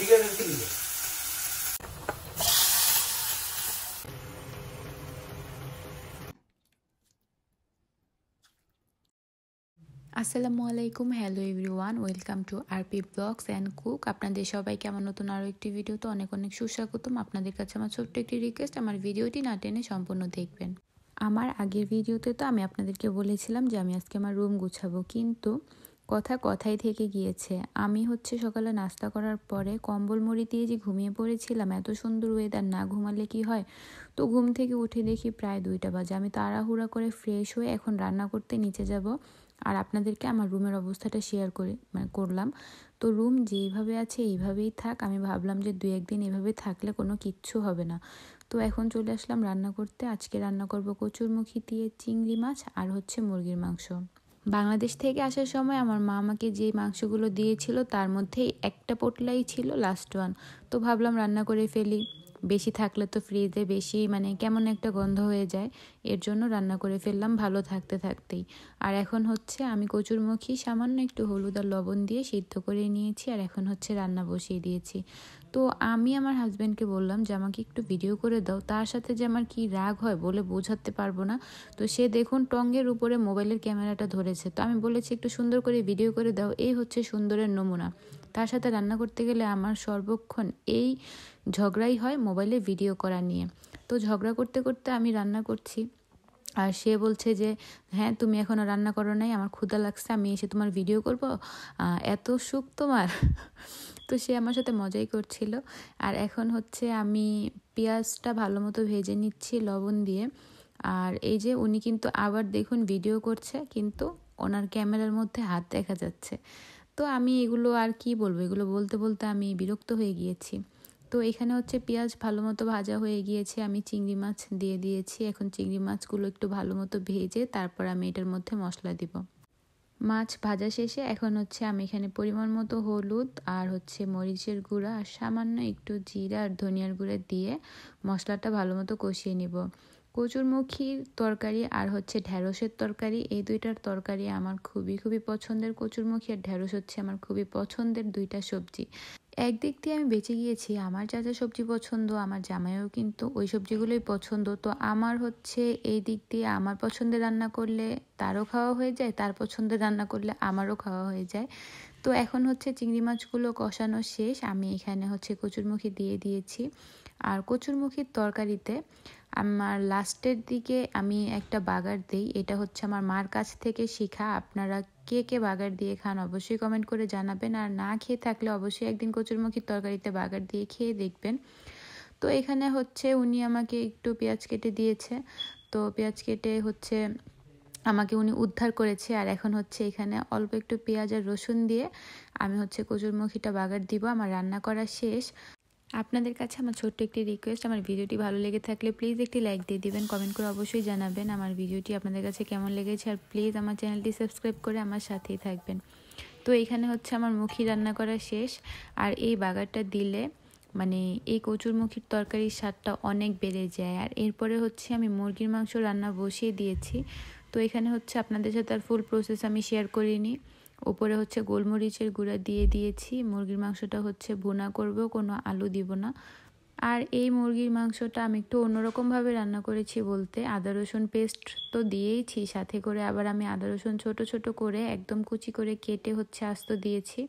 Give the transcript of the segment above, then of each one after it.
ঠিক আছে ঠিক আছে আসসালামু আলাইকুম hello everyone welcome to RP blogs and cook আপনাদের সবাইকে আমার নতুন আরও একটি ভিডিওতে অনেক অনেক সুস্বাগতম আপনাদের কাছে আমার ছোট্ট একটি রিকোয়েস্ট আমার ভিডিওটি না টেনে সম্পূর্ণ দেখবেন আমার আগের ভিডিওতে তো আমি আপনাদেরকে বলেছিলাম যে আমি আজকে আমার রুম গুছাবো কিন্তু কথা কথাই থেকে গিয়েছে আমি হচ্ছে সকালে নাস্তা করার পরে কম্বল মুড়ি দিয়ে যে ঘুমিয়ে পড়েছিলাম এত সুন্দর ওয়েদার না ঘুমালে কি হয় তো ঘুম থেকে উঠে দেখি প্রায় দুইটা বাজে আমি তাড়াহুড়া করে ফ্রেশ হয়ে এখন রান্না করতে নিচে যাব আর আপনাদেরকে আমার রুমের অবস্থাটা শেয়ার করে মানে করলাম তো রুম যেইভাবে আছে এইভাবেই থাক আমি ভাবলাম যে দু একদিন এভাবে থাকলে কোনো কিচ্ছু হবে না তো এখন চলে আসলাম রান্না করতে আজকে রান্না করবো কচুরমুখী দিয়ে চিংড়ি মাছ আর হচ্ছে মুরগির মাংস বাংলাদেশ থেকে আসার সময় আমার মা আমাকে যে মাংসগুলো দিয়েছিল তার মধ্যেই একটা পোটলাই ছিল লাস্ট ওয়ান তো ভাবলাম রান্না করে ফেলি বেশি থাকলে তো ফ্রিজে বেশি মানে কেমন একটা গন্ধ হয়ে যায় এর জন্য রান্না করে ফেললাম ভালো থাকতে থাকতেই আর এখন হচ্ছে আমি কচুরমুখী সামান্য একটু হলুদ আর লবণ দিয়ে সিদ্ধ করে নিয়েছি আর এখন হচ্ছে রান্না বসিয়ে দিয়েছি তো আমি আমার হাজব্যান্ডকে বললাম যে আমাকে একটু ভিডিও করে দাও তার সাথে যে আমার কি রাগ হয় বলে বোঝাতে পারবো না তো সে দেখুন টঙ্গের উপরে মোবাইলের ক্যামেরাটা ধরেছে তো আমি বলেছি একটু সুন্দর করে ভিডিও করে দাও এই হচ্ছে সুন্দরের নমুনা তার সাথে রান্না করতে গেলে আমার সর্বক্ষণ এই ঝগড়াই হয় মোবাইলে ভিডিও করা নিয়ে তো ঝগড়া করতে করতে আমি রান্না করছি আর সে বলছে যে হ্যাঁ তুমি এখনও রান্না করো নাই আমার ক্ষুদা লাগছে আমি এসে তোমার ভিডিও করব এত সুখ তোমার তো সে আমার সাথে মজাই করছিল আর এখন হচ্ছে আমি পেঁয়াজটা ভালো মতো ভেজে নিচ্ছি লবণ দিয়ে আর এই যে উনি কিন্তু আবার দেখুন ভিডিও করছে কিন্তু ওনার ক্যামেরার মধ্যে হাত দেখা যাচ্ছে তো আমি এগুলো আর কি বলবো এগুলো বলতে বলতে আমি বিরক্ত হয়ে গিয়েছি তো এখানে হচ্ছে পেঁয়াজ ভালো মতো ভাজা হয়ে গিয়েছে আমি চিংড়ি মাছ দিয়ে দিয়েছি এখন চিংড়ি মাছগুলো একটু ভালো মতো ভেজে তারপর আমি এটার মধ্যে মশলা দিব মাছ ভাজা শেষে এখন হচ্ছে আমি এখানে পরিমাণ মতো হলুদ আর হচ্ছে মরিচের গুঁড়া আর সামান্য একটু জিরা আর ধনিয়ার গুঁড়া দিয়ে মশলাটা ভালো মতো কষিয়ে নিব কচুরমুখীর তরকারি আর হচ্ছে ঢ্যাঁড়সের তরকারি এই দুইটার তরকারি আমার খুবই খুবই পছন্দের কচুরমুখী আর ঢ্যাঁড়স হচ্ছে আমার খুবই পছন্দের দুইটা সবজি একদিক দিয়ে আমি বেঁচে গিয়েছি আমার যা যা সবজি পছন্দ আমার জামাইও কিন্তু ওই সবজিগুলোই পছন্দ তো আমার হচ্ছে এই দিক দিয়ে আমার পছন্দের রান্না করলে তারও খাওয়া হয়ে যায় তার পছন্দের রান্না করলে আমারও খাওয়া হয়ে যায় তো এখন হচ্ছে চিংড়ি মাছগুলো কষানো শেষ আমি এখানে হচ্ছে কচুরমুখী দিয়ে দিয়েছি আর কচুরমুখীর তরকারিতে আমার লাস্টের দিকে আমি একটা বাগার দিই এটা হচ্ছে আমার মার কাছ থেকে শেখা আপনারা কে কে বাগার দিয়ে খান অবশ্যই কমেন্ট করে জানাবেন আর না খেয়ে থাকলে অবশ্যই একদিন কচুরমুখির তরকারিতে বাগার দিয়ে খেয়ে দেখবেন তো এখানে হচ্ছে উনি আমাকে একটু পেঁয়াজ কেটে দিয়েছে তো পেঁয়াজ কেটে হচ্ছে আমাকে উনি উদ্ধার করেছে আর এখন হচ্ছে এখানে অল্প একটু পেঁয়াজ আর রসুন দিয়ে আমি হচ্ছে কচুরমুখিটা বাগার দিব আমার রান্না করা শেষ আপনাদের কাছে আমার ছোট্ট একটি রিকোয়েস্ট আমার ভিডিওটি ভালো লেগে থাকলে প্লিজ একটি লাইক দিয়ে দিবেন কমেন্ট করে অবশ্যই জানাবেন আমার ভিডিওটি আপনাদের কাছে কেমন লেগেছে আর প্লিজ আমার চ্যানেলটি সাবস্ক্রাইব করে আমার সাথেই থাকবেন তো এখানে হচ্ছে আমার মুখি রান্না করা শেষ আর এই বাগারটা দিলে মানে এই কচুর কচুরমুখির তরকারির স্বাদটা অনেক বেড়ে যায় আর এরপরে হচ্ছে আমি মুরগির মাংস রান্না বসিয়ে দিয়েছি তো এখানে হচ্ছে আপনাদের সাথে আর ফুল প্রসেস আমি শেয়ার করিনি ওপরে হচ্ছে গোলমরিচের গুঁড়া দিয়ে দিয়েছি মুরগির মাংসটা হচ্ছে ভুনা করব কোনো আলু দিব না আর এই মুরগির মাংসটা আমি একটু অন্যরকমভাবে রান্না করেছি বলতে আদা রসুন পেস্ট তো দিয়েইছি সাথে করে আবার আমি আদা রসুন ছোটো ছোটো করে একদম কুচি করে কেটে হচ্ছে আস্ত দিয়েছি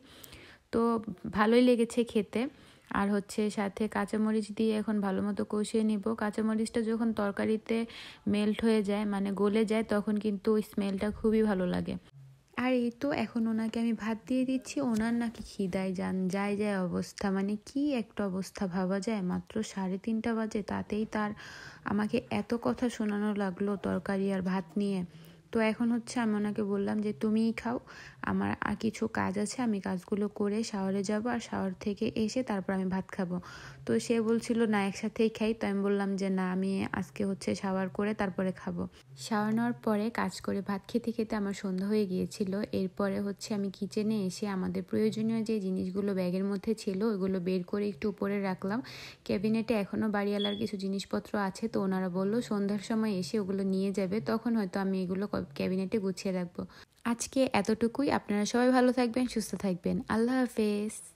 তো ভালোই লেগেছে খেতে আর হচ্ছে সাথে কাঁচামরিচ দিয়ে এখন ভালো মতো কষিয়ে নিব কাঁচামরিচটা যখন তরকারিতে মেল্ট হয়ে যায় মানে গলে যায় তখন কিন্তু স্মেলটা খুবই ভালো লাগে আর এই তো এখন ওনাকে আমি ভাত দিয়ে দিচ্ছি ওনার নাকি খিদায় যান যায় যায় অবস্থা মানে কি একটা অবস্থা ভাবা যায় মাত্র সাড়ে তিনটা বাজে তাতেই তার আমাকে এত কথা শোনানো লাগলো তরকারি আর ভাত নিয়ে তো এখন হচ্ছে আমি ওনাকে বললাম যে তুমিই খাও আমার আর কিছু কাজ আছে আমি কাজগুলো করে শাওয়ারে যাব আর শাওয়ার থেকে এসে তারপর আমি ভাত খাবো তো সে বলছিল না একসাথেই খাই তো আমি বললাম যে না আমি আজকে হচ্ছে শাওয়ার করে তারপরে খাবো শাওয়ার নেওয়ার পরে কাজ করে ভাত খেতে খেতে আমার সন্ধ্যা হয়ে গিয়েছিল এরপরে হচ্ছে আমি কিচেনে এসে আমাদের প্রয়োজনীয় যে জিনিসগুলো ব্যাগের মধ্যে ছিল ওইগুলো বের করে একটু উপরে রাখলাম ক্যাবিনেটে এখনও বাড়িওয়ালার কিছু জিনিসপত্র আছে তো ওনারা বললো সন্ধ্যার সময় এসে ওগুলো নিয়ে যাবে তখন হয়তো আমি এগুলো ক্যাবিনেটে গুছিয়ে রাখবো আজকে এতটুকুই আপনারা সবাই ভালো থাকবেন সুস্থ থাকবেন আল্লাহ হাফেজ